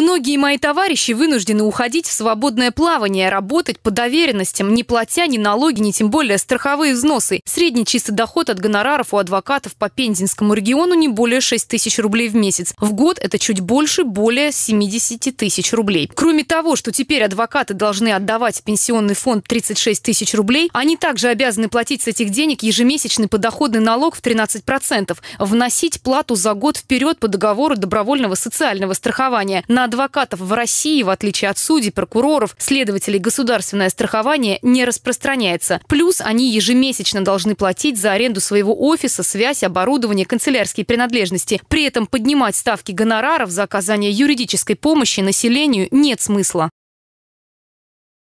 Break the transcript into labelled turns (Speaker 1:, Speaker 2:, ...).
Speaker 1: Многие мои товарищи вынуждены уходить в свободное плавание, работать по доверенностям, не платя ни налоги, ни тем более страховые взносы. Средний чистый доход от гонораров у адвокатов по Пензенскому региону не более 6 тысяч рублей в месяц. В год это чуть больше более 70 тысяч рублей. Кроме того, что теперь адвокаты должны отдавать в пенсионный фонд 36 тысяч рублей, они также обязаны платить с этих денег ежемесячный подоходный налог в 13%, вносить плату за год вперед по договору добровольного социального страхования. На адвокатов в России, в отличие от судей, прокуроров, следователей, государственное страхование не распространяется. Плюс они ежемесячно должны платить за аренду своего офиса, связь, оборудование, канцелярские принадлежности. При этом поднимать ставки гонораров за оказание юридической помощи населению нет смысла.